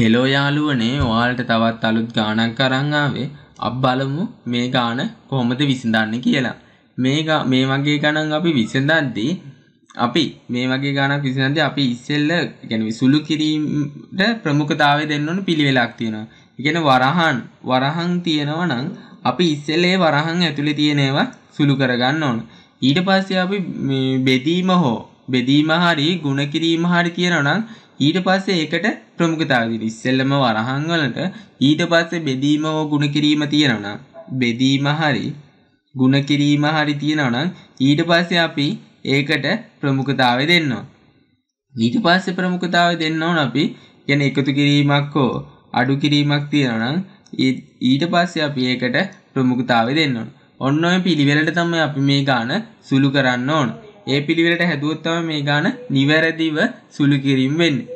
Hello යාළුවනේ ඔයාලට තවත් අලුත් ගානක් අරන් ආවේ. අපි බලමු මේ ගාන කොහොමද විසඳන්නේ කියලා. මේ මේ වගේ ගණන් අපි විසඳද්දී අපි මේ වගේ ගානක් විසඳද්දී අපි ඉස්සෙල්ල يعني සුළු කිරීමට ප්‍රමුඛතාවය දෙන්න ඕන පිළිවෙලක් තියෙනවා. ඒ වරහන් වරහන් තියෙනවා නම් අපි ඉස්සෙල්ල වරහන් ඇතුලේ තියෙන සුළු කරගන්න ඕන. ඊට පස්සේ අපි බෙදීම හෝ බෙදීම හරි ಗುಣ කිරීම හරි කියනවනම් ඊට පස්සේ ඒකට ප්‍රමුඛතාවය දෙන ඉස්සෙල්ලම වරහන් වලට ඊට පස්සේ බෙදීම හෝ ಗುಣ කිරීම තියෙනවනම් බෙදීම හරි ಗುಣ කිරීම හරි තියෙනවනම් ඊට පස්සේ අපි ඒකට ප්‍රමුඛතාවය දෙන්නවා ඊට පස්සේ ප්‍රමුඛතාවය දෙන්න ඕන අපි කියන්නේ එකතු කිරීමක් හෝ අඩු කිරීමක් තියෙනවනම් ඊට පස්සේ අපි ඒකට ප්‍රමුඛතාවය දෙන්න ඕන ඔන්න ඔය පිළිවෙලට තමයි අපි මේ ගාන සුළු කරන්න ඕන ඒ පිළිවෙලට හැදුවොත් තමයි මේ ගාන නිවැරදිව සුළු කිරීම වෙන්නේ.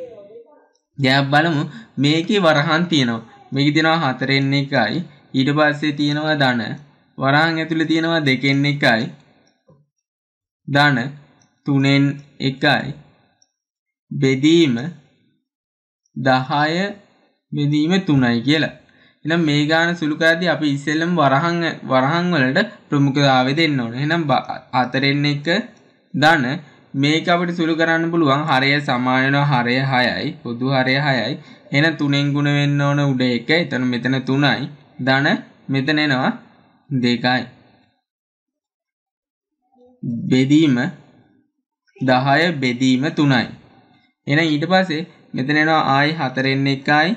දැන් බලමු මේකේ වරහන් තියෙනවා. මේකේ තියෙනවා 4න් 1යි ඊට පස්සේ තියෙනවා ධන වරහන් ඇතුලේ තියෙනවා 2න් 1යි ධන 3න් 1යි බෙදීම 10 බෙදීම 3යි කියලා. එහෙනම් මේ ගාන සුළු කරද්දී අපි ඉස්සෙල්ලම වරහන් වරහන් වලට ප්‍රමුඛතාවය දෙන්න ඕනේ. එහෙනම් 4න් 1 ධන මේක අපිට සුළු කරන්න පුළුවන් හරය සමාන වෙනවා හරය 6යි පොදු හරය 6යි එහෙනම් 3ෙන් ගුණ වෙන්න ඕන උඩ 1 එතන මෙතන 3යි ධන මෙතන එනවා 2යි බෙදීම 10 බෙදීම 3යි එහෙනම් ඊට පස්සේ මෙතන එනවා ආයි 4ෙන් 1යි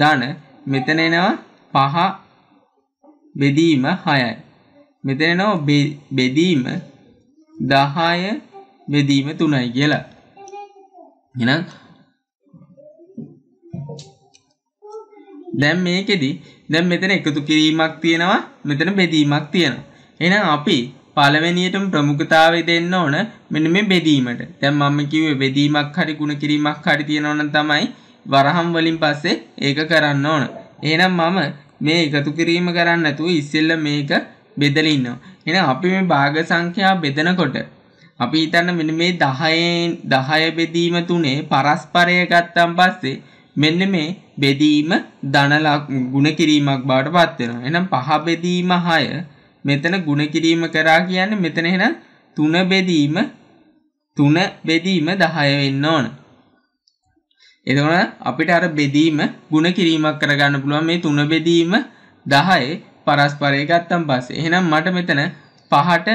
ධන මෙතන එනවා 5 බෙදීම 6යි මෙතන එනවා බෙදීම දහය බෙදීම තුනයි කියලා එනම් දැම් මේකෙදි දැම් මෙතන එකතු කිරීමක් තියෙනවා මෙතන බෙදීමක් තියෙනවා එනම් අපි පළවෙනියටම ප්‍රමුඛතාවය දෙන්න ඕන මෙන්න මේ බෙදීමට දැන් මම කිව්වේ බෙදීමක් හරි ಗುಣ කිරීමක් හරි තියෙනවනම් තමයි වරහම් වලින් පස්සේ ඒක කරන්න ඕන එහෙනම් මම මේ එකතු කිරීම කරන්න නැතුව ඉස්සෙල්ලා මේක බෙදලා ඉන්නවා එන අපි මේ භාග සංඛ්‍යා බෙදනකොට අපි හිතන්න මෙන්න මේ 10න් 10 බෙදීම තුනේ පරස්පරය ගත්තන් පස්සේ මෙන්න මේ බෙදීම ධන ගුණ කිරීමක් බවට පත් වෙනවා. එහෙනම් පහ බෙදීම 6 මෙතන ගුණ කිරීම කරා කියන්නේ මෙතන එහෙනම් 3 බෙදීම 3 බෙදීම 10 වෙන්න ඕන. එතකොට අපිට අර බෙදීම ගුණ කිරීමක් කරගන්න පුළුවන් මේ 3 බෙදීම 10 පරස්පරය ගත්තම් පස්සේ එහෙනම් මට මෙතන පහට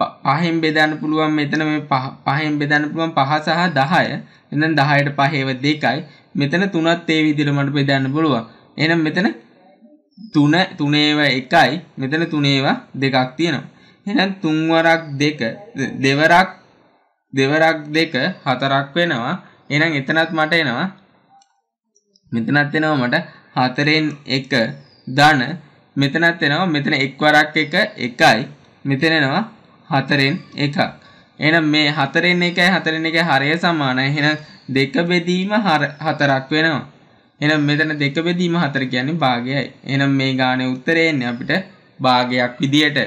පහෙන් බෙදන්න පුළුවන් මෙතන මේ පහෙන් බෙදන්න පුළුවන් පහ සහ 10 එහෙනම් 10ට පහේව දෙකයි මෙතන තුනත් ඒ විදිහට මට බෙදන්න පුළුවන් එහෙනම් මෙතන තුන තුනේව එකයි මෙතන තුනේව දෙකක් තියෙනවා එහෙනම් තුන්වරක් දෙක දෙවරක් දෙවරක් දෙක හතරක් වෙනවා එහෙනම් එතනත් මට එනවා මෙතනත් එනවා මට හතරෙන් එක ධන මෙතනත් එනවා මෙතන එක්වරක් එක එකයි මෙතන එනවා හතරෙන් එකක් එහෙනම් මේ හතරෙන් එකයි හතරෙන් එකයි හරය සමානයි එහෙනම් දෙක බෙදීම හතරක් වෙනවා එහෙනම් මෙතන දෙක බෙදීම හතර කියන්නේ භාගයයි එහෙනම් මේ ගානේ උත්තරේ එන්නේ අපිට භාගයක් විදියට